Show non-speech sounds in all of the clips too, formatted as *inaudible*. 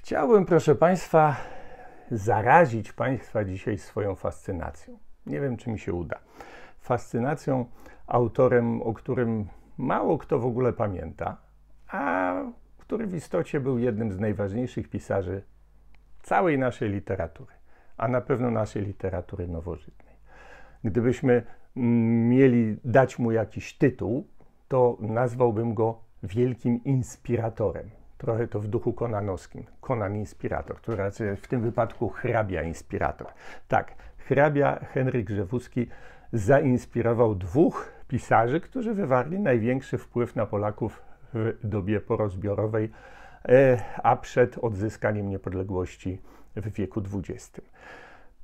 Chciałbym, proszę Państwa, zarazić Państwa dzisiaj swoją fascynacją. Nie wiem, czy mi się uda. Fascynacją autorem, o którym mało kto w ogóle pamięta, a który w istocie był jednym z najważniejszych pisarzy całej naszej literatury, a na pewno naszej literatury nowożytnej. Gdybyśmy mm, mieli dać mu jakiś tytuł, to nazwałbym go wielkim inspiratorem trochę to w duchu konanowskim. Konan inspirator, to raczej w tym wypadku hrabia inspirator. Tak, hrabia Henryk Grzewuski zainspirował dwóch pisarzy, którzy wywarli największy wpływ na Polaków w dobie porozbiorowej, e, a przed odzyskaniem niepodległości w wieku XX.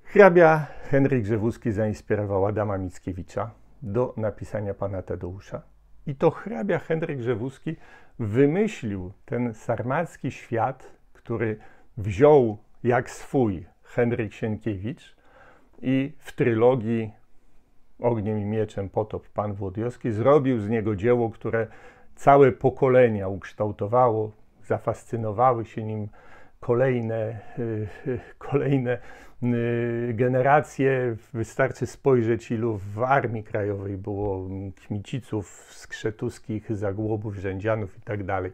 Hrabia Henryk Grzewuski zainspirował Adama Mickiewicza do napisania Pana Tadeusza. I to hrabia Henryk Grzewuski wymyślił ten sarmacki świat, który wziął jak swój Henryk Sienkiewicz i w trylogii Ogniem i Mieczem Potop Pan Włodyjowski zrobił z niego dzieło, które całe pokolenia ukształtowało, zafascynowały się nim kolejne, yy, kolejne Y, generacje. Wystarczy spojrzeć, ilu w Armii Krajowej było Kmiciców, Skrzetuskich, Zagłobów, Rzędzianów i tak dalej.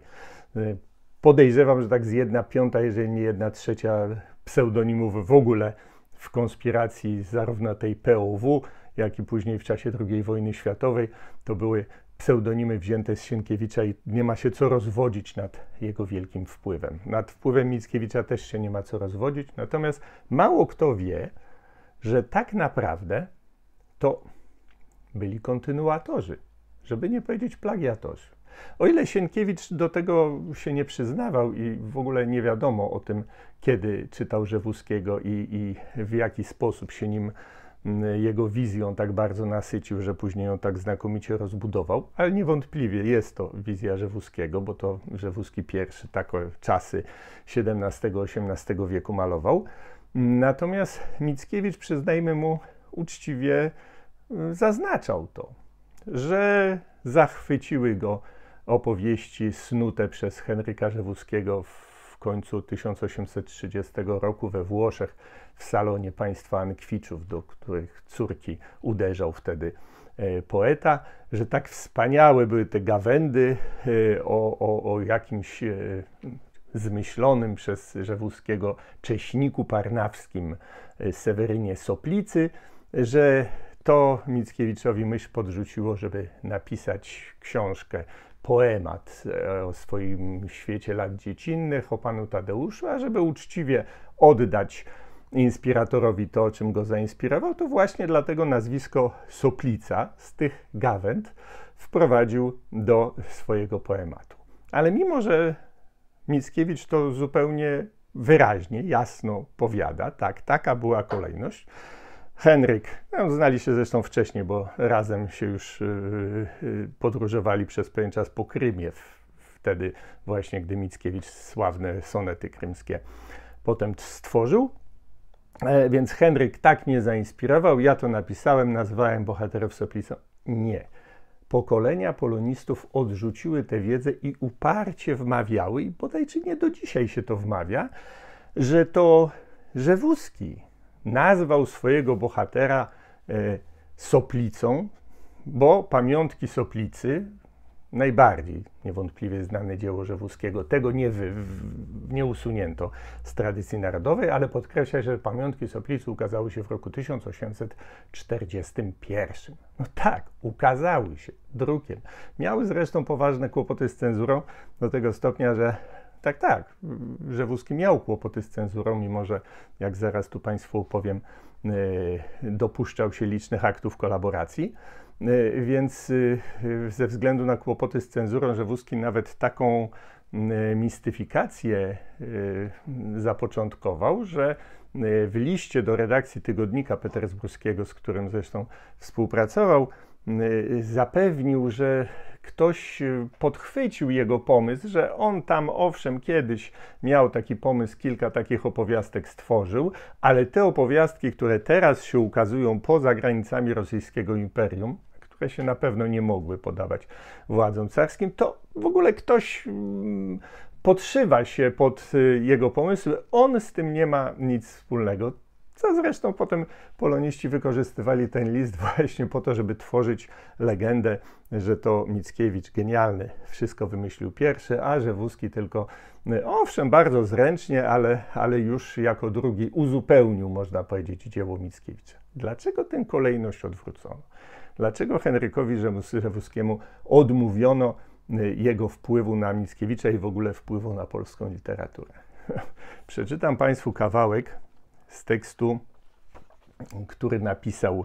Y, podejrzewam, że tak z jedna piąta, jeżeli nie jedna trzecia pseudonimów w ogóle w konspiracji zarówno tej POW, jak i później w czasie II wojny światowej, to były pseudonimy wzięte z Sienkiewicza i nie ma się co rozwodzić nad jego wielkim wpływem. Nad wpływem Mickiewicza też się nie ma co rozwodzić, natomiast mało kto wie, że tak naprawdę to byli kontynuatorzy, żeby nie powiedzieć plagiatorzy. O ile Sienkiewicz do tego się nie przyznawał i w ogóle nie wiadomo o tym, kiedy czytał Rzewuskiego i, i w jaki sposób się nim jego wizją tak bardzo nasycił, że później ją tak znakomicie rozbudował, ale niewątpliwie jest to wizja Rzewuskiego, bo to Rzewuski I takie czasy XVII-XVIII wieku malował. Natomiast Mickiewicz, przyznajmy mu uczciwie, zaznaczał to, że zachwyciły go opowieści snute przez Henryka Rzewuskiego w końcu 1830 roku we Włoszech w salonie państwa Ankwiczów, do których córki uderzał wtedy e, poeta, że tak wspaniałe były te gawędy e, o, o, o jakimś e, zmyślonym przez Rzewuskiego cześniku parnawskim Sewerynie Soplicy, że to Mickiewiczowi myśl podrzuciło, żeby napisać książkę poemat e, o swoim świecie lat dziecinnych, o panu Tadeuszu, a żeby uczciwie oddać inspiratorowi to, czym go zainspirował, to właśnie dlatego nazwisko Soplica z tych gawęd wprowadził do swojego poematu. Ale mimo, że Mickiewicz to zupełnie wyraźnie, jasno powiada, tak, taka była kolejność, Henryk, no, znali się zresztą wcześniej, bo razem się już y, y, y, podróżowali przez pewien czas po Krymie, wtedy właśnie gdy Mickiewicz sławne sonety krymskie potem stworzył. E, więc Henryk tak mnie zainspirował, ja to napisałem, nazwałem bohaterów Soplicą. Nie. Pokolenia polonistów odrzuciły tę wiedzę i uparcie wmawiały, i czy nie do dzisiaj się to wmawia, że to Rzewuski nazwał swojego bohatera e, Soplicą, bo pamiątki Soplicy, najbardziej niewątpliwie znane dzieło Żewuskiego, tego nie, wy, nie usunięto z tradycji narodowej, ale podkreśla, że pamiątki Soplicy ukazały się w roku 1841. No tak, ukazały się drukiem. Miały zresztą poważne kłopoty z cenzurą do tego stopnia, że tak, tak. Wózki miał kłopoty z cenzurą, mimo że, jak zaraz tu Państwu opowiem, e, dopuszczał się licznych aktów kolaboracji. E, więc e, ze względu na kłopoty z cenzurą Wózki nawet taką mistyfikację zapoczątkował, że w liście do redakcji tygodnika petersburskiego, z którym zresztą współpracował, Y, zapewnił, że ktoś y, podchwycił jego pomysł, że on tam owszem kiedyś miał taki pomysł, kilka takich opowiastek stworzył, ale te opowiastki, które teraz się ukazują poza granicami rosyjskiego imperium, które się na pewno nie mogły podawać władzom carskim, to w ogóle ktoś mm, podszywa się pod y, jego pomysły. On z tym nie ma nic wspólnego co zresztą potem poloniści wykorzystywali ten list właśnie po to, żeby tworzyć legendę, że to Mickiewicz genialny wszystko wymyślił pierwszy, a że Wózki tylko, y, owszem, bardzo zręcznie, ale, ale już jako drugi uzupełnił, można powiedzieć, dzieło Mickiewicza. Dlaczego tę kolejność odwrócono? Dlaczego Henrykowi Rzewuskiemu odmówiono y, jego wpływu na Mickiewicza i w ogóle wpływu na polską literaturę? *laughs* Przeczytam Państwu kawałek z tekstu, który napisał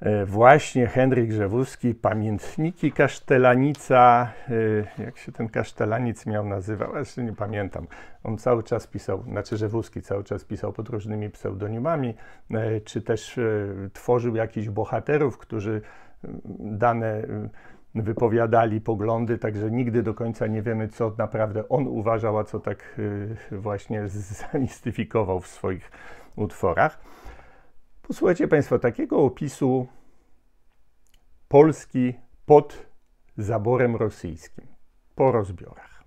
e, właśnie Henryk Rzewuski, Pamiętniki Kasztelanica, e, jak się ten Kasztelanic miał nazywać, jeszcze nie pamiętam. On cały czas pisał, znaczy Rzewuski cały czas pisał pod różnymi pseudonimami, e, czy też tworzył jakichś bohaterów, którzy dane wypowiadali poglądy, także nigdy do końca nie wiemy, co naprawdę on uważał, a co tak y, właśnie zamistyfikował w swoich utworach. Posłuchajcie Państwo takiego opisu Polski pod zaborem rosyjskim po rozbiorach.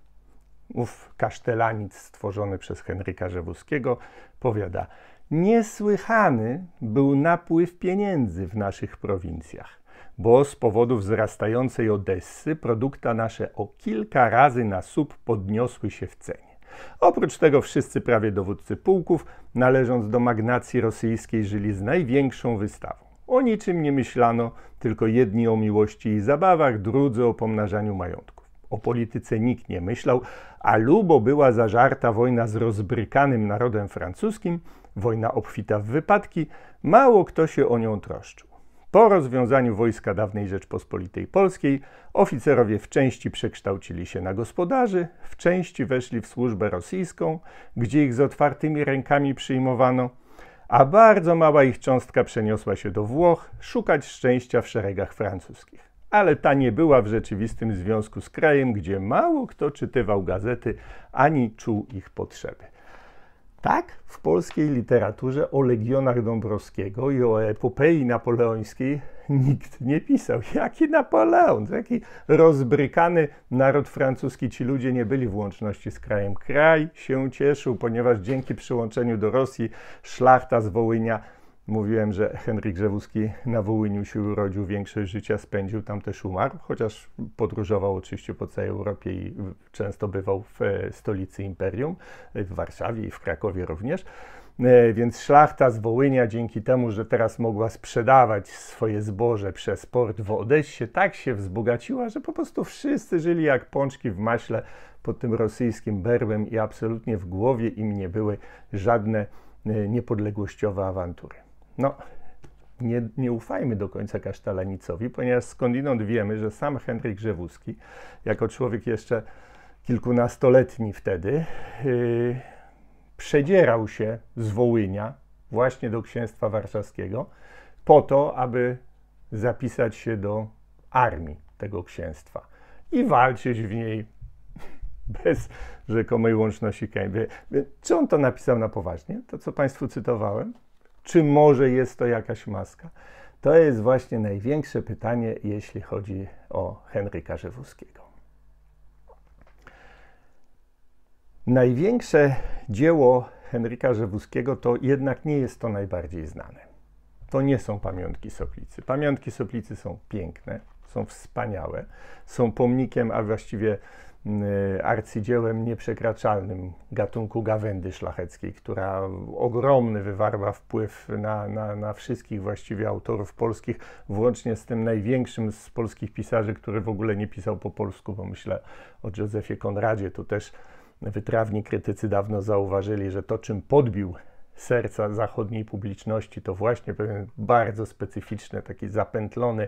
Ów kasztelanic stworzony przez Henryka Żewuskiego powiada: Niesłychany był napływ pieniędzy w naszych prowincjach bo z powodu wzrastającej Odessy produkta nasze o kilka razy na sub podniosły się w cenie. Oprócz tego wszyscy prawie dowódcy pułków, należąc do magnacji rosyjskiej, żyli z największą wystawą. O niczym nie myślano, tylko jedni o miłości i zabawach, drudzy o pomnażaniu majątków. O polityce nikt nie myślał, a lubo była zażarta wojna z rozbrykanym narodem francuskim, wojna obfita w wypadki, mało kto się o nią troszczył. Po rozwiązaniu wojska dawnej Rzeczpospolitej Polskiej oficerowie w części przekształcili się na gospodarzy, w części weszli w służbę rosyjską, gdzie ich z otwartymi rękami przyjmowano, a bardzo mała ich cząstka przeniosła się do Włoch szukać szczęścia w szeregach francuskich. Ale ta nie była w rzeczywistym związku z krajem, gdzie mało kto czytywał gazety ani czuł ich potrzeby. Tak w polskiej literaturze o legionach Dąbrowskiego i o epopei napoleońskiej nikt nie pisał. *laughs* Jaki Napoleon, jaki rozbrykany naród francuski. Ci ludzie nie byli w łączności z krajem. Kraj się cieszył, ponieważ dzięki przyłączeniu do Rosji szlachta z Wołynia Mówiłem, że Henryk Rzewuski na Wołyniu się urodził, większość życia spędził, tam też umarł, chociaż podróżował oczywiście po całej Europie i często bywał w e, stolicy imperium, e, w Warszawie i w Krakowie również. E, więc szlachta z Wołynia dzięki temu, że teraz mogła sprzedawać swoje zboże przez port w Odessie, tak się wzbogaciła, że po prostu wszyscy żyli jak pączki w maśle pod tym rosyjskim berłem i absolutnie w głowie im nie były żadne niepodległościowe awantury. No, nie, nie ufajmy do końca Kasztalanicowi, ponieważ skądinąd wiemy, że sam Henryk Grzewuski, jako człowiek jeszcze kilkunastoletni wtedy, yy, przedzierał się z Wołynia właśnie do Księstwa Warszawskiego po to, aby zapisać się do armii tego księstwa i walczyć w niej *laughs* bez rzekomej łączności Kejby. Czy on to napisał na poważnie? To, co Państwu cytowałem? czy może jest to jakaś maska? To jest właśnie największe pytanie, jeśli chodzi o Henryka Żewuskiego. Największe dzieło Henryka Żewuskiego to jednak nie jest to najbardziej znane. To nie są pamiątki Soplicy. Pamiątki Soplicy są piękne, są wspaniałe, są pomnikiem, a właściwie E, arcydziełem nieprzekraczalnym gatunku gawędy szlacheckiej, która ogromny wywarła wpływ na, na, na wszystkich właściwie autorów polskich, włącznie z tym największym z polskich pisarzy, który w ogóle nie pisał po polsku, bo myślę o Józefie Konradzie. Tu też wytrawni krytycy dawno zauważyli, że to, czym podbił serca zachodniej publiczności, to właśnie pewien bardzo specyficzny, taki zapętlony,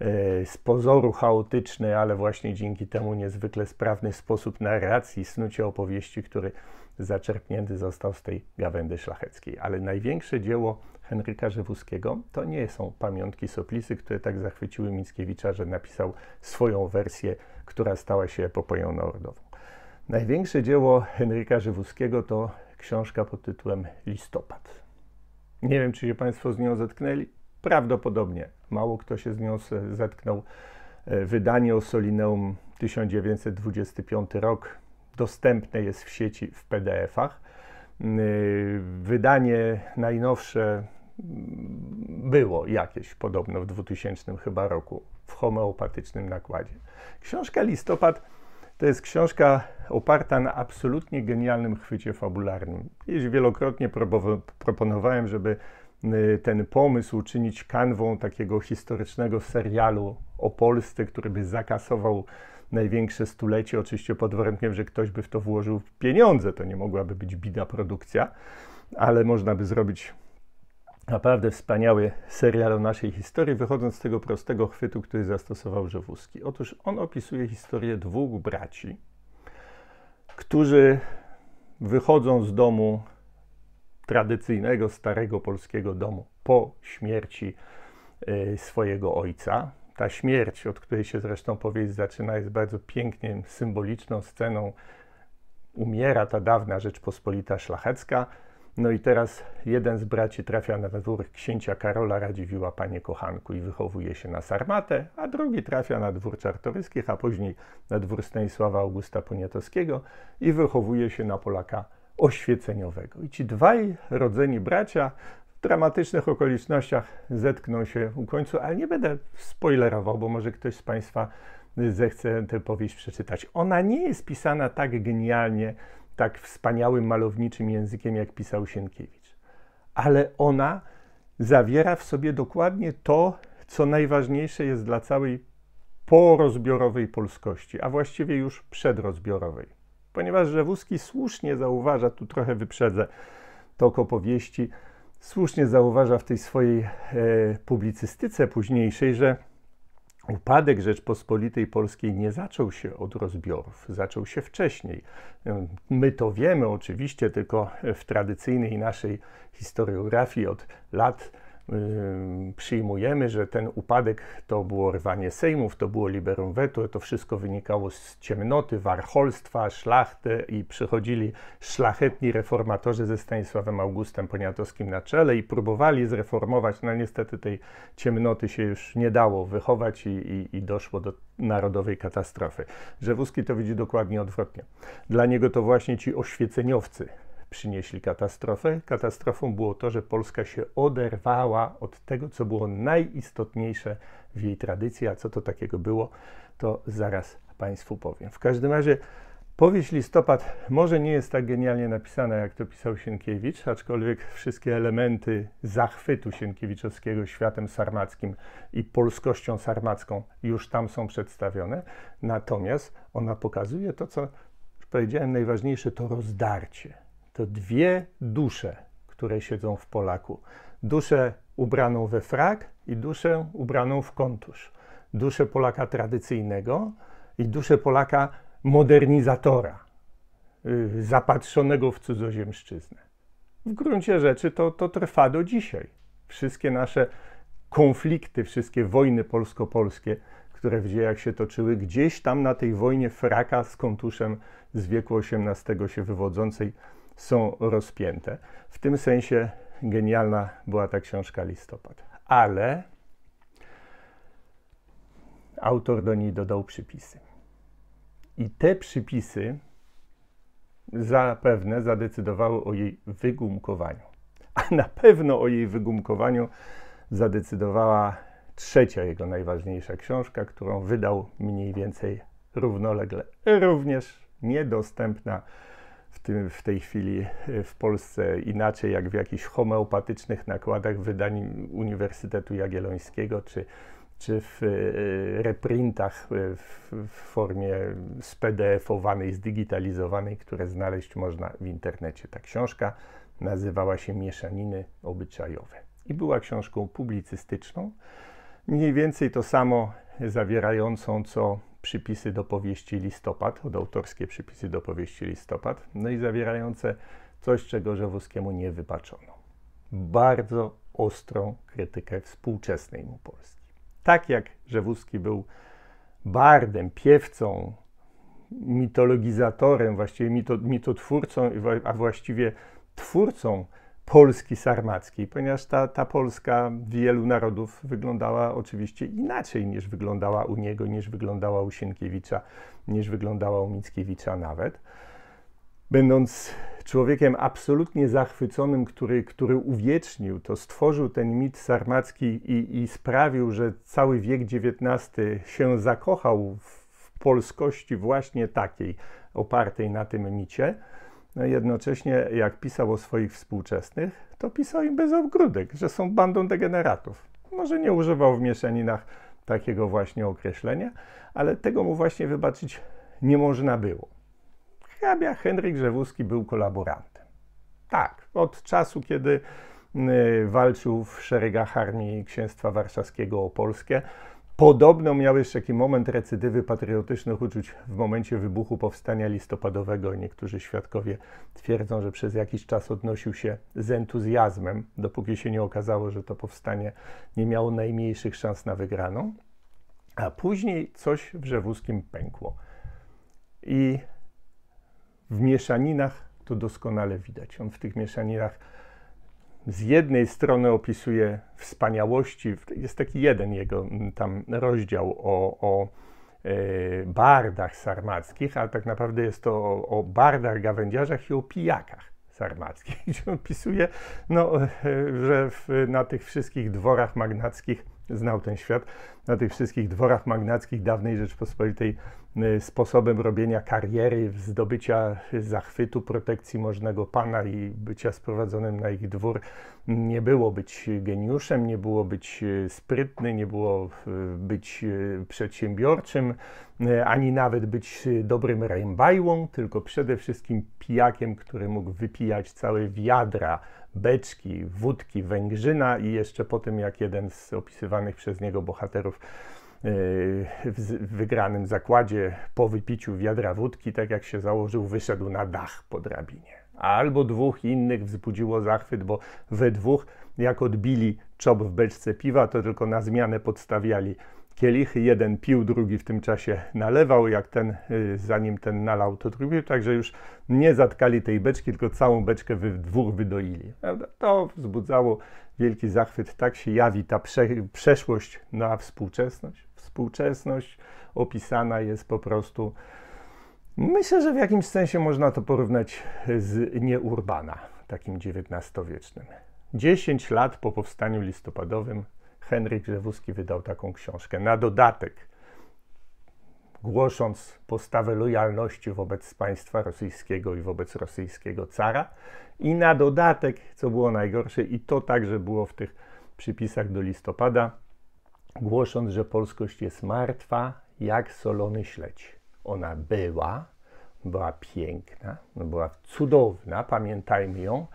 E, z pozoru chaotyczny, ale właśnie dzięki temu niezwykle sprawny sposób narracji, snucie opowieści, który zaczerpnięty został z tej gawędy szlacheckiej. Ale największe dzieło Henryka Żywuskiego to nie są pamiątki Soplisy, które tak zachwyciły Mickiewicza, że napisał swoją wersję, która stała się epopoją narodową. Największe dzieło Henryka Żywuskiego to książka pod tytułem Listopad. Nie wiem, czy się Państwo z nią zetknęli. Prawdopodobnie mało kto się z nią zetknął. E, wydanie o Solineum 1925 rok dostępne jest w sieci w PDF-ach. Mm, e, wydanie najnowsze mm, było jakieś podobno w 2000 chyba roku w homeopatycznym nakładzie. Książka Listopad to jest książka oparta na absolutnie genialnym chwycie fabularnym. Już wielokrotnie proponowałem, żeby Y, ten pomysł czynić kanwą takiego historycznego serialu o Polsce, który by zakasował największe stulecie, oczywiście pod warunkiem, że ktoś by w to włożył pieniądze, to nie mogłaby być bida produkcja, ale można by zrobić naprawdę wspaniały serial o naszej historii, wychodząc z tego prostego chwytu, który zastosował Żewuski. Otóż on opisuje historię dwóch braci, którzy wychodzą z domu tradycyjnego starego polskiego domu po śmierci e, swojego ojca. Ta śmierć, od której się zresztą powieść zaczyna, jest bardzo pięknie symboliczną sceną. Umiera ta dawna Rzeczpospolita Szlachecka. No i teraz jeden z braci trafia na dwór księcia Karola Radziwiła, panie kochanku, i wychowuje się na Sarmatę, a drugi trafia na dwór Czartoryskich, a później na dwór Stanisława Augusta Poniatowskiego i wychowuje się na Polaka oświeceniowego. I ci dwaj rodzeni bracia w dramatycznych okolicznościach zetkną się u końca, ale nie będę spoilerował, bo może ktoś z Państwa zechce tę powieść przeczytać. Ona nie jest pisana tak genialnie, tak wspaniałym malowniczym językiem, jak pisał Sienkiewicz, ale ona zawiera w sobie dokładnie to, co najważniejsze jest dla całej porozbiorowej polskości, a właściwie już przedrozbiorowej ponieważ Rzewuski słusznie zauważa, tu trochę wyprzedzę tok opowieści, słusznie zauważa w tej swojej e, publicystyce późniejszej, że Upadek Rzeczpospolitej Polskiej nie zaczął się od rozbiorów, zaczął się wcześniej. E, my to wiemy oczywiście, tylko w tradycyjnej naszej historiografii od lat przyjmujemy, że ten upadek to było rwanie sejmów, to było liberum veto, to wszystko wynikało z ciemnoty, warholstwa, szlachty i przychodzili szlachetni reformatorzy ze Stanisławem Augustem Poniatowskim na czele i próbowali zreformować, no niestety tej ciemnoty się już nie dało wychować i, i, i doszło do narodowej katastrofy. Żewuski to widzi dokładnie odwrotnie. Dla niego to właśnie ci oświeceniowcy, przynieśli katastrofę. Katastrofą było to, że Polska się oderwała od tego, co było najistotniejsze w jej tradycji, a co to takiego było, to zaraz Państwu powiem. W każdym razie powieść Listopad może nie jest tak genialnie napisana, jak to pisał Sienkiewicz, aczkolwiek wszystkie elementy zachwytu Sienkiewiczowskiego światem sarmackim i polskością sarmacką już tam są przedstawione. Natomiast ona pokazuje to, co powiedziałem, najważniejsze to rozdarcie to dwie dusze, które siedzą w Polaku. Duszę ubraną we frak i duszę ubraną w kontusz. Duszę Polaka tradycyjnego i duszę Polaka modernizatora, y, zapatrzonego w cudzoziemszczyznę. W gruncie rzeczy to, to trwa do dzisiaj. Wszystkie nasze konflikty, wszystkie wojny polsko-polskie które w dziejach się toczyły, gdzieś tam na tej wojnie fraka z kontuszem z wieku XVIII się wywodzącej są rozpięte. W tym sensie genialna była ta książka Listopad. Ale autor do niej dodał przypisy. I te przypisy zapewne zadecydowały o jej wygumkowaniu. A na pewno o jej wygumkowaniu zadecydowała trzecia jego najważniejsza książka, którą wydał mniej więcej równolegle, również niedostępna w, tym, w tej chwili e, w Polsce inaczej jak w jakichś homeopatycznych nakładach wydań Uniwersytetu Jagiellońskiego czy, czy w e, reprintach e, w, w formie spdf-owanej, zdigitalizowanej, które znaleźć można w internecie. Ta książka nazywała się Mieszaniny obyczajowe i była książką publicystyczną. Mniej więcej to samo zawierającą, co przypisy do powieści Listopad, od autorskie przypisy do powieści Listopad, no i zawierające coś, czego Żewowskiemu nie wybaczono. Bardzo ostrą krytykę współczesnej mu Polski. Tak jak Żewowski był bardem, piewcą, mitologizatorem, właściwie mitotwórcą, a właściwie twórcą Polski sarmackiej, ponieważ ta, ta Polska wielu narodów wyglądała oczywiście inaczej niż wyglądała u niego, niż wyglądała u Sienkiewicza, niż wyglądała u Mickiewicza nawet. Będąc człowiekiem absolutnie zachwyconym, który, który uwiecznił to, stworzył ten mit sarmacki i, i sprawił, że cały wiek XIX się zakochał w polskości właśnie takiej, opartej na tym micie, no jednocześnie, jak pisał o swoich współczesnych, to pisał im bez ogródek, że są bandą degeneratów. Może nie używał w mieszaninach takiego właśnie określenia, ale tego mu właśnie wybaczyć nie można było. Hrabia Henryk Grzewuski był kolaborantem. Tak, od czasu, kiedy y, walczył w szeregach armii Księstwa Warszawskiego o Polskę, Podobno miał jeszcze taki moment recydywy patriotycznych uczuć w momencie wybuchu powstania listopadowego. Niektórzy świadkowie twierdzą, że przez jakiś czas odnosił się z entuzjazmem, dopóki się nie okazało, że to powstanie nie miało najmniejszych szans na wygraną. A później coś w Rzewuskim pękło. I w mieszaninach to doskonale widać. On w tych mieszaninach z jednej strony opisuje wspaniałości, jest taki jeden jego tam rozdział o, o e, bardach sarmackich, ale tak naprawdę jest to o, o bardach, gawędziarzach i o pijakach sarmackich, gdzie *laughs* opisuje, no, e, że w, na tych wszystkich dworach magnackich, znał ten świat, na tych wszystkich dworach magnackich dawnej Rzeczpospolitej Y, sposobem robienia kariery, zdobycia zachwytu protekcji możnego pana i bycia sprowadzonym na ich dwór. Nie było być geniuszem, nie było być y, sprytny, nie było y, być przedsiębiorczym, ani nawet być dobrym rainbajłą, tylko przede wszystkim pijakiem, który mógł wypijać całe wiadra beczki, wódki, węgrzyna i jeszcze po tym, jak jeden z opisywanych przez niego bohaterów E, w wygranym zakładzie po wypiciu wiadra wódki, tak jak się założył, wyszedł na dach po drabinie. Albo dwóch innych wzbudziło zachwyt, bo we dwóch, jak odbili czop w beczce piwa, to tylko na zmianę podstawiali kielichy. Jeden pił, drugi w tym czasie nalewał. Jak ten, e, zanim ten nalał, to drugi. Także już nie zatkali tej beczki, tylko całą beczkę we dwóch wydoili. To wzbudzało wielki zachwyt. Tak się jawi ta prze przeszłość na współczesność współczesność opisana jest po prostu. Myślę, że w jakimś sensie można to porównać z nieurbana, takim XIX-wiecznym. 10 lat po powstaniu listopadowym Henryk Grzewuski wydał taką książkę. Na dodatek, głosząc postawę lojalności wobec państwa rosyjskiego i wobec rosyjskiego cara. I na dodatek, co było najgorsze, i to także było w tych przypisach do listopada, głosząc, że polskość jest martwa jak solony śledź. Ona była, była piękna, no, była cudowna, pamiętajmy ją,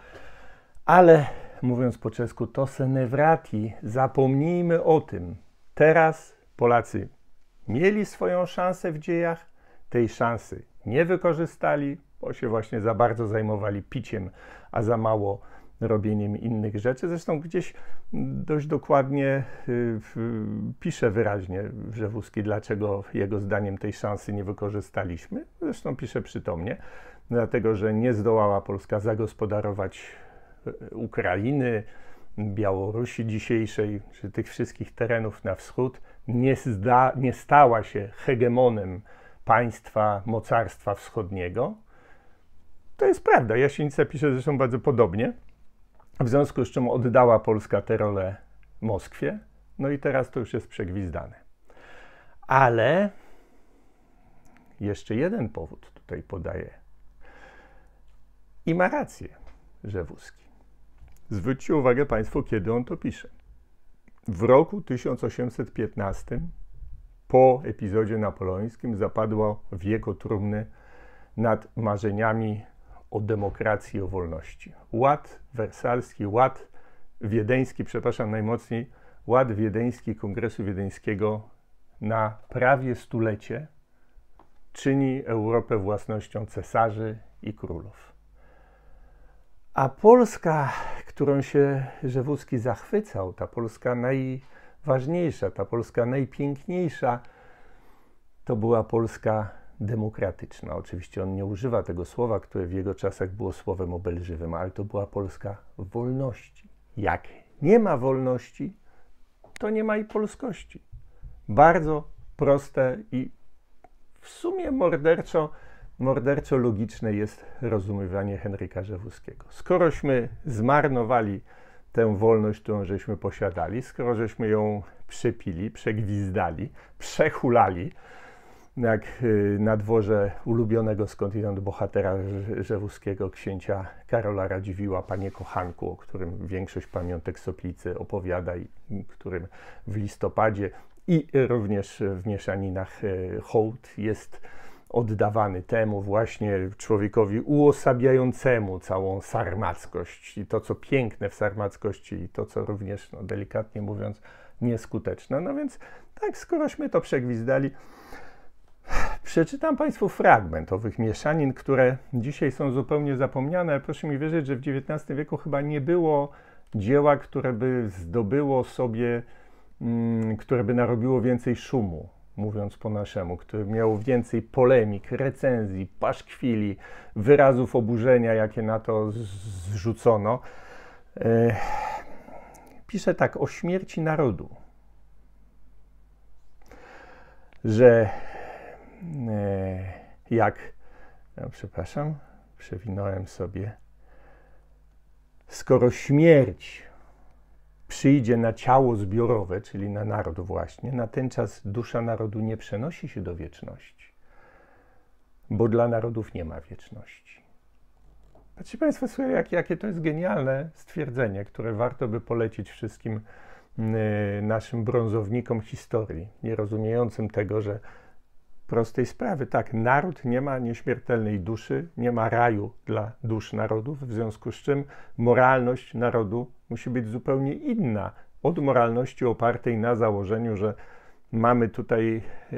ale mówiąc po czesku, to se nevrati, zapomnijmy o tym. Teraz Polacy mieli swoją szansę w dziejach, tej szansy nie wykorzystali, bo się właśnie za bardzo zajmowali piciem, a za mało robieniem innych rzeczy. Zresztą gdzieś dość dokładnie y, pisze wyraźnie Wrzewuski, dlaczego jego zdaniem tej szansy nie wykorzystaliśmy. Zresztą pisze przytomnie, dlatego że nie zdołała Polska zagospodarować y, Ukrainy, Białorusi dzisiejszej, czy tych wszystkich terenów na wschód, nie, zda, nie stała się hegemonem państwa, mocarstwa wschodniego. To jest prawda. Jasienica pisze zresztą bardzo podobnie w związku z czym oddała Polska tę rolę Moskwie. No i teraz to już jest przegwizdane. Ale jeszcze jeden powód tutaj podaje. I ma rację wózki. Zwróćcie uwagę Państwo, kiedy on to pisze. W roku 1815 po epizodzie napoleońskim zapadło wieko trumny nad marzeniami o demokracji, o wolności. Ład wersalski, ład wiedeński, przepraszam najmocniej, ład wiedeński Kongresu Wiedeńskiego na prawie stulecie czyni Europę własnością cesarzy i królów. A Polska, którą się Żewuski zachwycał, ta Polska najważniejsza, ta Polska najpiękniejsza, to była Polska demokratyczna. Oczywiście on nie używa tego słowa, które w jego czasach było słowem obelżywym, ale to była Polska wolności. Jak nie ma wolności, to nie ma i polskości. Bardzo proste i w sumie morderczo, morderczo logiczne jest rozumiewanie Henryka Żewuskiego. Skorośmy zmarnowali tę wolność, którą żeśmy posiadali, skoro żeśmy ją przepili, przegwizdali, przehulali, jak y, na dworze ulubionego skądinąd bohatera żewuskiego księcia Karola Radziwiła, panie kochanku, o którym większość pamiątek Soplicy opowiada i którym w listopadzie i również w mieszaninach y, hołd jest oddawany temu właśnie człowiekowi uosabiającemu całą sarmackość i to, co piękne w sarmackości i to, co również, no, delikatnie mówiąc, nieskuteczne. No więc tak, skorośmy to przegwizdali, Przeczytam Państwu fragment owych mieszanin, które dzisiaj są zupełnie zapomniane. Proszę mi wierzyć, że w XIX wieku chyba nie było dzieła, które by zdobyło sobie, mm, które by narobiło więcej szumu, mówiąc po naszemu, które miało więcej polemik, recenzji, paszkwili, wyrazów oburzenia, jakie na to zrzucono. E, pisze tak o śmierci narodu, że E, jak, no przepraszam, przewinąłem sobie, skoro śmierć przyjdzie na ciało zbiorowe, czyli na naród właśnie, na ten czas dusza narodu nie przenosi się do wieczności, bo dla narodów nie ma wieczności. Patrzcie Państwo, sobie, jakie to jest genialne stwierdzenie, które warto by polecić wszystkim e, naszym brązownikom historii, nie rozumiejącym tego, że prostej sprawy. Tak, naród nie ma nieśmiertelnej duszy, nie ma raju dla dusz narodów, w związku z czym moralność narodu musi być zupełnie inna od moralności opartej na założeniu, że mamy tutaj e,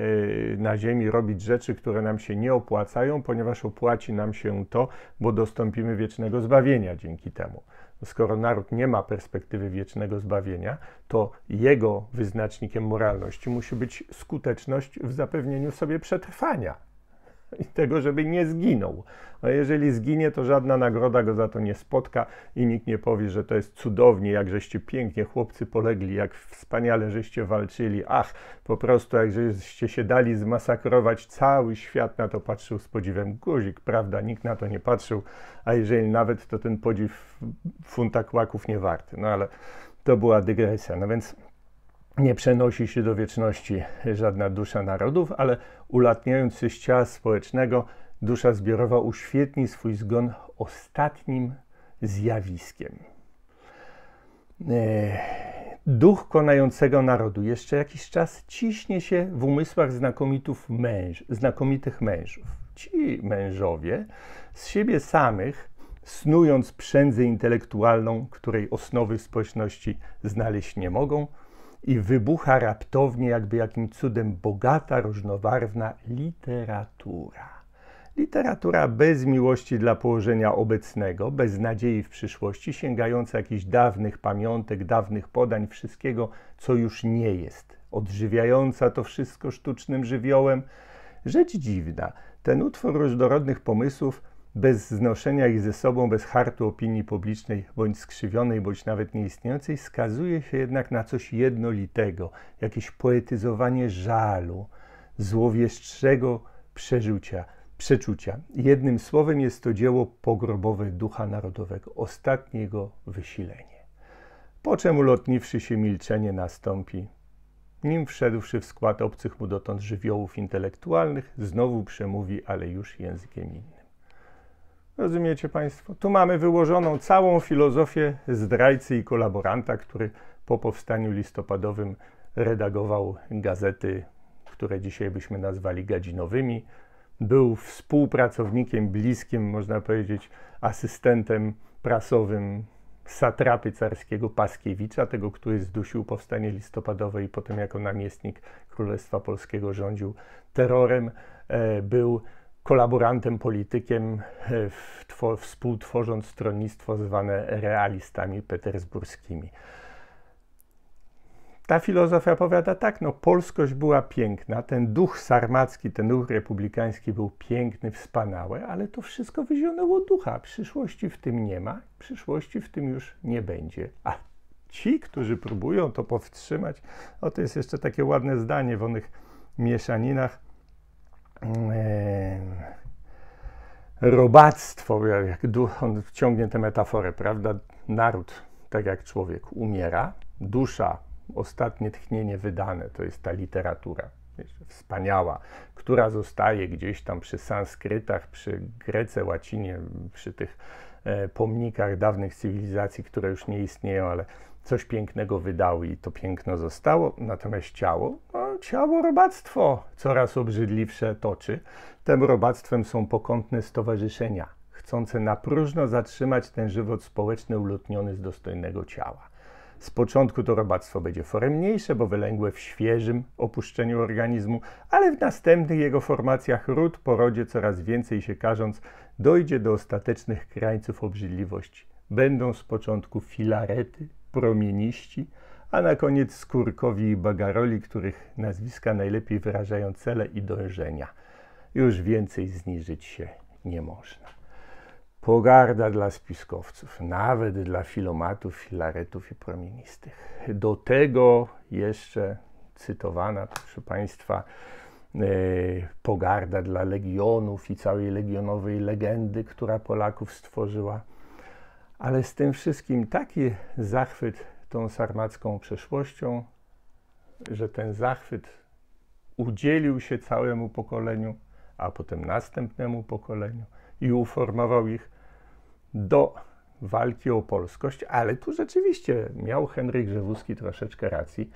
na Ziemi robić rzeczy, które nam się nie opłacają, ponieważ opłaci nam się to, bo dostąpimy wiecznego zbawienia dzięki temu skoro naród nie ma perspektywy wiecznego zbawienia, to jego wyznacznikiem moralności musi być skuteczność w zapewnieniu sobie przetrwania. *laughs* i tego, żeby nie zginął. A no, jeżeli zginie, to żadna nagroda go za to nie spotka i nikt nie powie, że to jest cudownie, jak żeście pięknie chłopcy polegli, jak wspaniale żeście walczyli. Ach, po prostu jak żeście się dali zmasakrować, cały świat na to patrzył z podziwem. Guzik, prawda, nikt na to nie patrzył, a jeżeli nawet, to ten podziw funta kłaków nie warty. No ale to była dygresja. No więc nie przenosi się do wieczności żadna dusza narodów, ale się z ciała społecznego, dusza zbiorowa uświetni swój zgon ostatnim zjawiskiem. E, duch konającego narodu jeszcze jakiś czas ciśnie się w umysłach męż, znakomitych mężów. Ci mężowie z siebie samych, snując przędzę intelektualną, której osnowy społeczności znaleźć nie mogą, i wybucha raptownie, jakby jakim cudem, bogata, różnowarwna literatura. Literatura bez miłości dla położenia obecnego, bez nadziei w przyszłości, sięgająca jakichś dawnych pamiątek, dawnych podań, wszystkiego, co już nie jest, odżywiająca to wszystko sztucznym żywiołem. Rzecz dziwna, ten utwór różnorodnych pomysłów bez znoszenia ich ze sobą, bez hartu opinii publicznej, bądź skrzywionej, bądź nawet nieistniejącej, skazuje się jednak na coś jednolitego, jakieś poetyzowanie żalu, złowieszczego przeżucia, przeczucia. Jednym słowem jest to dzieło pogrobowe ducha narodowego, ostatnie jego wysilenie. Po czym ulotniwszy się milczenie nastąpi, nim wszedłszy w skład obcych mu dotąd żywiołów intelektualnych, znowu przemówi, ale już językiem innym. Rozumiecie Państwo? Tu mamy wyłożoną całą filozofię zdrajcy i kolaboranta, który po powstaniu listopadowym redagował gazety, które dzisiaj byśmy nazwali gadzinowymi. Był współpracownikiem bliskim, można powiedzieć, asystentem prasowym satrapy carskiego Paskiewicza, tego, który zdusił powstanie listopadowe i potem jako namiestnik Królestwa Polskiego rządził terrorem. E, był kolaborantem, politykiem, e, współtworząc stronnictwo zwane realistami petersburskimi. Ta filozofia powiada tak, no polskość była piękna, ten duch sarmacki, ten duch republikański był piękny, wspaniały, ale to wszystko wyzionęło ducha. Przyszłości w tym nie ma, przyszłości w tym już nie będzie. A ci, którzy próbują to powstrzymać, o to jest jeszcze takie ładne zdanie w onych mieszaninach, robactwo, jak on wciągnie tę metaforę, prawda? Naród, tak jak człowiek, umiera, dusza, ostatnie tchnienie wydane, to jest ta literatura wspaniała, która zostaje gdzieś tam przy sanskrytach, przy grece, łacinie, przy tych e, pomnikach dawnych cywilizacji, które już nie istnieją, ale coś pięknego wydały i to piękno zostało, natomiast ciało, no, ciało robactwo coraz obrzydliwsze toczy. Tym robactwem są pokątne stowarzyszenia, chcące na próżno zatrzymać ten żywot społeczny ulotniony z dostojnego ciała. Z początku to robactwo będzie foremniejsze, bo wylęgłe w świeżym opuszczeniu organizmu, ale w następnych jego formacjach ród porodzie coraz więcej się każąc dojdzie do ostatecznych krańców obrzydliwości. Będą z początku filarety, promieniści, a na koniec Skórkowi i Bagaroli, których nazwiska najlepiej wyrażają cele i dążenia. Już więcej zniżyć się nie można. Pogarda dla spiskowców, nawet dla filomatów, filaretów i promienistych. Do tego jeszcze cytowana, proszę Państwa, e, pogarda dla legionów i całej legionowej legendy, która Polaków stworzyła ale z tym wszystkim taki zachwyt tą sarmacką przeszłością, że ten zachwyt udzielił się całemu pokoleniu, a potem następnemu pokoleniu i uformował ich do walki o polskość, ale tu rzeczywiście miał Henryk Grzewuski troszeczkę racji,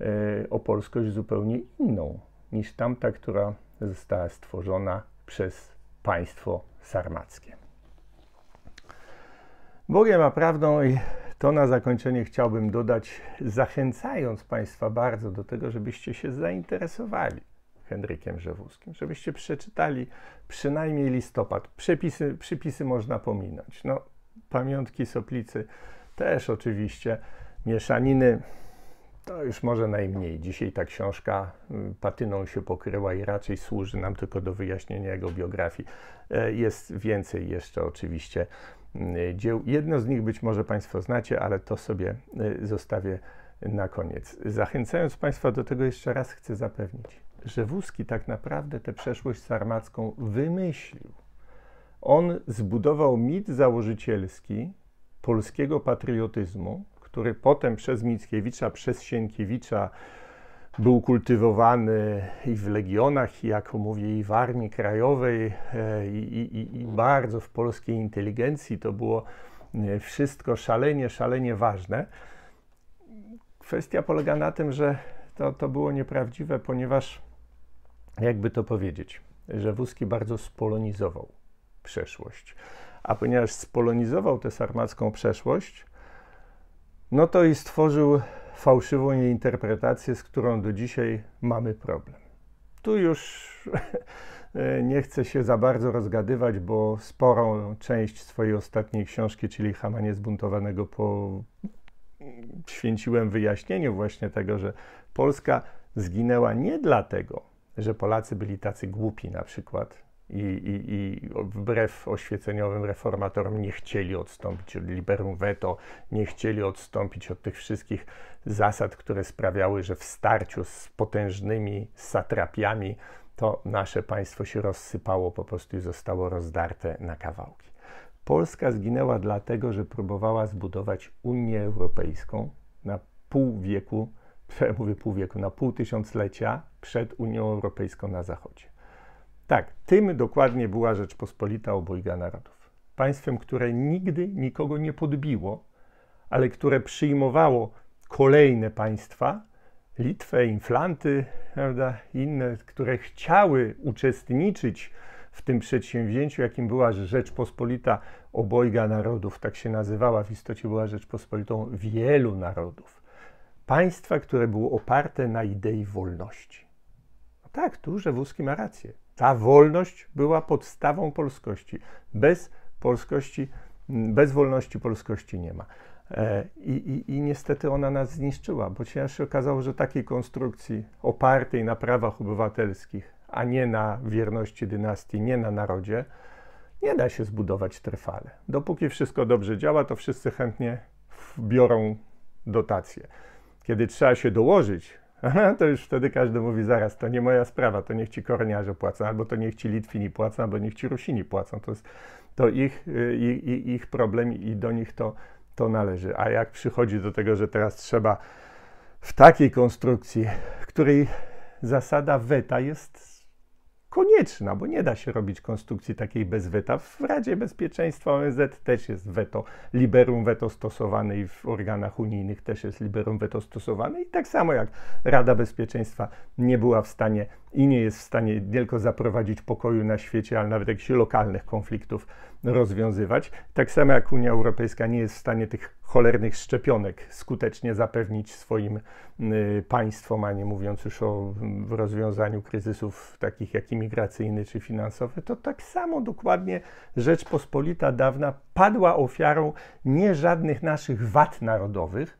e, o polskość zupełnie inną niż tamta, która została stworzona przez państwo sarmackie. Bogiem a prawdą i to na zakończenie chciałbym dodać, zachęcając Państwa bardzo do tego, żebyście się zainteresowali Henrykiem Żewuskim, żebyście przeczytali przynajmniej listopad. Przepisy, przypisy można pominąć. No, pamiątki Soplicy też oczywiście, mieszaniny to już może najmniej. Dzisiaj ta książka y, patyną się pokryła i raczej służy nam tylko do wyjaśnienia jego biografii. E, jest więcej jeszcze oczywiście Y, dzieł. Jedno z nich być może Państwo znacie, ale to sobie y, zostawię na koniec. Zachęcając Państwa do tego, jeszcze raz chcę zapewnić, że Wózki tak naprawdę tę przeszłość sarmacką wymyślił. On zbudował mit założycielski polskiego patriotyzmu, który potem przez Mickiewicza, przez Sienkiewicza, był kultywowany i w legionach, i jak mówię, i w Armii Krajowej, e, i, i, i bardzo w polskiej inteligencji. To było e, wszystko szalenie, szalenie ważne. Kwestia polega na tym, że to, to było nieprawdziwe, ponieważ, jakby to powiedzieć, że Wózki bardzo spolonizował przeszłość. A ponieważ spolonizował tę sarmacką przeszłość, no to i stworzył fałszywą jej interpretację, z którą do dzisiaj mamy problem. Tu już *laughs* nie chcę się za bardzo rozgadywać, bo sporą część swojej ostatniej książki, czyli Hamanie zbuntowanego, poświęciłem wyjaśnieniu właśnie tego, że Polska zginęła nie dlatego, że Polacy byli tacy głupi na przykład, i, i, i wbrew oświeceniowym reformatorom nie chcieli odstąpić od liberum veto, nie chcieli odstąpić od tych wszystkich zasad, które sprawiały, że w starciu z potężnymi satrapiami to nasze państwo się rozsypało po prostu i zostało rozdarte na kawałki. Polska zginęła dlatego, że próbowała zbudować Unię Europejską na pół wieku, *laughs* mówię pół wieku, na pół tysiąclecia przed Unią Europejską na Zachodzie. Tak, tym dokładnie była Rzeczpospolita Obojga Narodów. Państwem, które nigdy nikogo nie podbiło, ale które przyjmowało kolejne państwa, Litwę, Inflanty, prawda, inne, które chciały uczestniczyć w tym przedsięwzięciu, jakim była Rzeczpospolita Obojga Narodów, tak się nazywała, w istocie była Rzeczpospolitą wielu narodów. Państwa, które było oparte na idei wolności. No tak, tu że wózki ma rację. Ta wolność była podstawą polskości. Bez polskości, bez wolności polskości nie ma. E, I, i, I, niestety ona nas zniszczyła, bo się okazało, że takiej konstrukcji opartej na prawach obywatelskich, a nie na wierności dynastii, nie na narodzie, nie da się zbudować trwale. Dopóki wszystko dobrze działa, to wszyscy chętnie biorą dotacje. Kiedy trzeba się dołożyć to już wtedy każdy mówi zaraz, to nie moja sprawa, to niech ci korniarze płacą, albo to niech ci Litwini płacą, albo niech ci Rusini płacą. To jest to ich, y, ich, ich problem i do nich to, to należy. A jak przychodzi do tego, że teraz trzeba w takiej konstrukcji, której zasada weta jest konieczna, bo nie da się robić konstrukcji takiej bez weta. W Radzie Bezpieczeństwa ONZ też jest weto, liberum veto stosowane i w organach unijnych też jest liberum veto stosowane i tak samo jak Rada Bezpieczeństwa nie była w stanie i nie jest w stanie tylko zaprowadzić pokoju na świecie, ale nawet jakichś lokalnych konfliktów rozwiązywać. Tak samo jak Unia Europejska nie jest w stanie tych cholernych szczepionek skutecznie zapewnić swoim y, państwom, a nie mówiąc już o rozwiązaniu kryzysów takich jak imigracyjny czy finansowy, to tak samo dokładnie Rzeczpospolita dawna padła ofiarą nie żadnych naszych wad narodowych,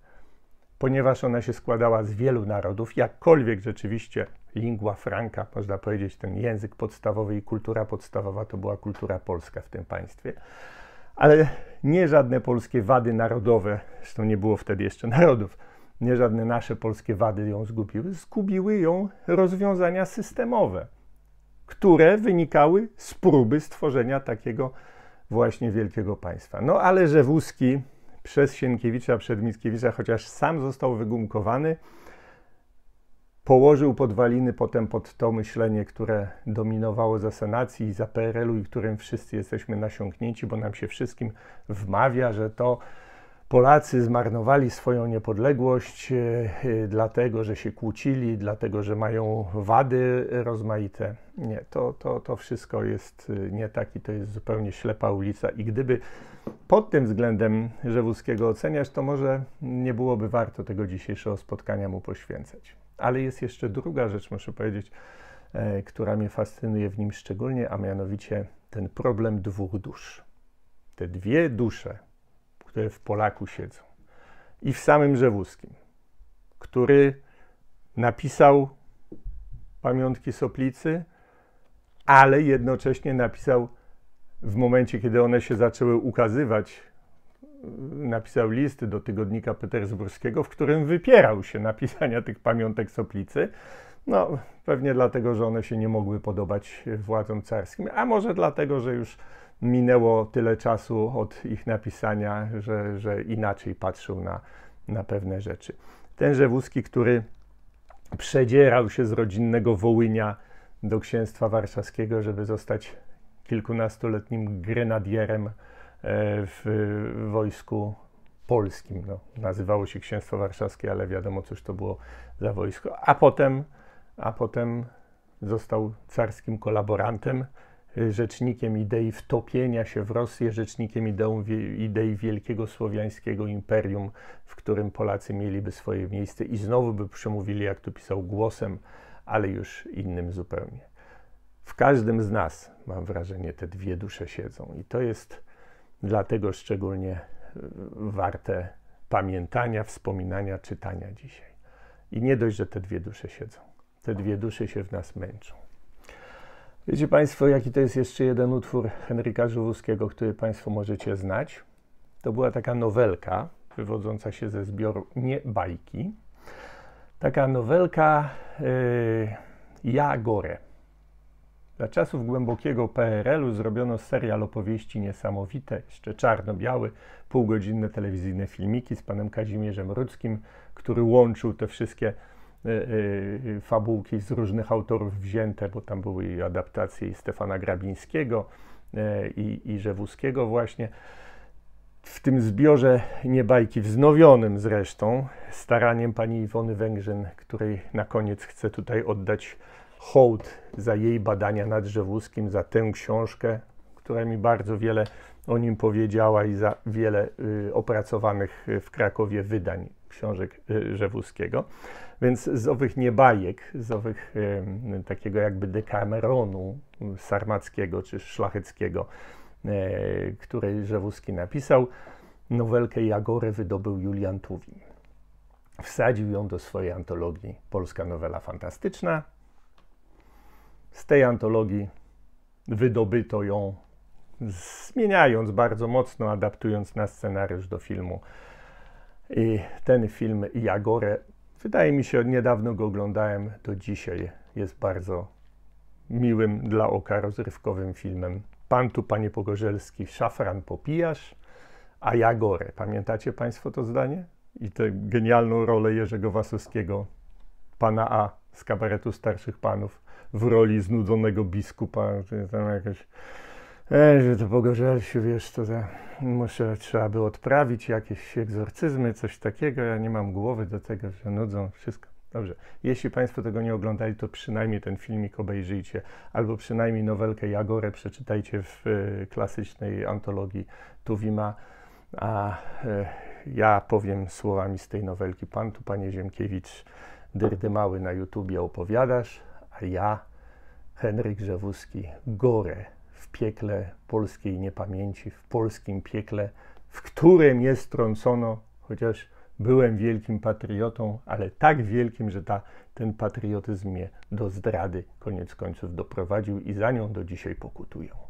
ponieważ ona się składała z wielu narodów, jakkolwiek rzeczywiście lingua franca, można powiedzieć, ten język podstawowy i kultura podstawowa to była kultura polska w tym państwie. Ale nie żadne polskie wady narodowe, zresztą nie było wtedy jeszcze *laughs* narodów, nie żadne nasze polskie wady ją zgubiły, zgubiły ją rozwiązania systemowe, które wynikały z próby stworzenia takiego właśnie wielkiego państwa. No ale że wózki przez Sienkiewicza przed Mickiewicza, chociaż sam został wygumkowany, położył podwaliny potem pod to myślenie, które dominowało za Senacji i za PRL-u i którym wszyscy jesteśmy nasiąknięci, bo nam się wszystkim wmawia, że to Polacy zmarnowali swoją niepodległość, e, e, dlatego że się kłócili, dlatego że mają wady rozmaite. Nie, to, to, to wszystko jest e, nie tak i to jest zupełnie ślepa ulica. I gdyby pod tym względem Rzewuskiego oceniać, to może nie byłoby warto tego dzisiejszego spotkania mu poświęcać. Ale jest jeszcze druga rzecz, muszę powiedzieć, która mnie fascynuje w nim szczególnie, a mianowicie ten problem dwóch dusz. Te dwie dusze, w Polaku siedzą. I w samym Rzewuskim, który napisał pamiątki Soplicy, ale jednocześnie napisał w momencie, kiedy one się zaczęły ukazywać, napisał listy do tygodnika petersburskiego, w którym wypierał się napisania tych pamiątek Soplicy. No, pewnie dlatego, że one się nie mogły podobać władzom carskim, a może dlatego, że już minęło tyle czasu od ich napisania, że, że inaczej patrzył na, na pewne rzeczy. Tenże Wózki, który przedzierał się z rodzinnego Wołynia do księstwa warszawskiego, żeby zostać kilkunastoletnim grenadierem e, w wojsku polskim. No, nazywało się Księstwo Warszawskie, ale wiadomo, cóż to było za wojsko. A potem, a potem został carskim kolaborantem, Y, rzecznikiem idei wtopienia się w Rosję, rzecznikiem idei wielkiego słowiańskiego imperium, w którym Polacy mieliby swoje miejsce i znowu by przemówili, jak tu pisał, głosem, ale już innym zupełnie. W każdym z nas, mam wrażenie, te dwie dusze siedzą i to jest dlatego szczególnie y, warte pamiętania, wspominania, czytania dzisiaj. I nie dość, że te dwie dusze siedzą. Te dwie dusze się w nas męczą. Wiecie Państwo, jaki to jest jeszcze jeden utwór Henryka Żuwowskiego, który Państwo możecie znać? To była taka nowelka wywodząca się ze zbioru nie bajki. Taka nowelka yy, Ja Gore. Za czasów głębokiego PRL-u zrobiono serial opowieści niesamowite, jeszcze czarno-biały, półgodzinne telewizyjne filmiki z panem Kazimierzem Rudzkim, który łączył te wszystkie Y, y, y, fabułki z różnych autorów wzięte, bo tam były i adaptacje i Stefana Grabińskiego i, i Rzewuskiego właśnie. W tym zbiorze niebajki, wznowionym zresztą, staraniem pani Iwony Węgrzyn, której na koniec chcę tutaj oddać hołd za jej badania nad Rzewuskim, za tę książkę, która mi bardzo wiele o nim powiedziała i za wiele opracowanych w Krakowie wydań książek Rzewuskiego. Y, Więc z owych niebajek, z owych y, takiego jakby dekameronu y, sarmackiego czy szlacheckiego, y, który Rzewuski napisał, nowelkę Jagorę wydobył Julian Tuwim. Wsadził ją do swojej antologii Polska Nowela Fantastyczna. Z tej antologii wydobyto ją, zmieniając bardzo mocno, adaptując na scenariusz do filmu i ten film Jagorę, wydaje mi się, niedawno go oglądałem, do dzisiaj jest bardzo miłym dla oka rozrywkowym filmem. Pan tu, panie Pogorzelski, szafran popijasz, a Jagorę. Pamiętacie państwo to zdanie? I tę genialną rolę Jerzego Wasowskiego, pana A z kabaretu starszych panów, w roli znudzonego biskupa, czy tam jakaś E, że to pogorzelsiu, wiesz, to za, muszę, trzeba by odprawić jakieś egzorcyzmy, coś takiego. Ja nie mam głowy do tego, że nudzą wszystko. Dobrze, jeśli Państwo tego nie oglądali, to przynajmniej ten filmik obejrzyjcie, albo przynajmniej nowelkę Jagorę przeczytajcie w y, klasycznej antologii Tuwima. A y, ja powiem słowami z tej nowelki. Pan tu, panie Ziemkiewicz, dyrdy mały na YouTubie opowiadasz, a ja, Henryk Żewuski, gorę w piekle polskiej niepamięci, w polskim piekle, w którym je strącono, chociaż byłem wielkim patriotą, ale tak wielkim, że ta, ten patriotyzm mnie do zdrady koniec końców doprowadził i za nią do dzisiaj pokutuję.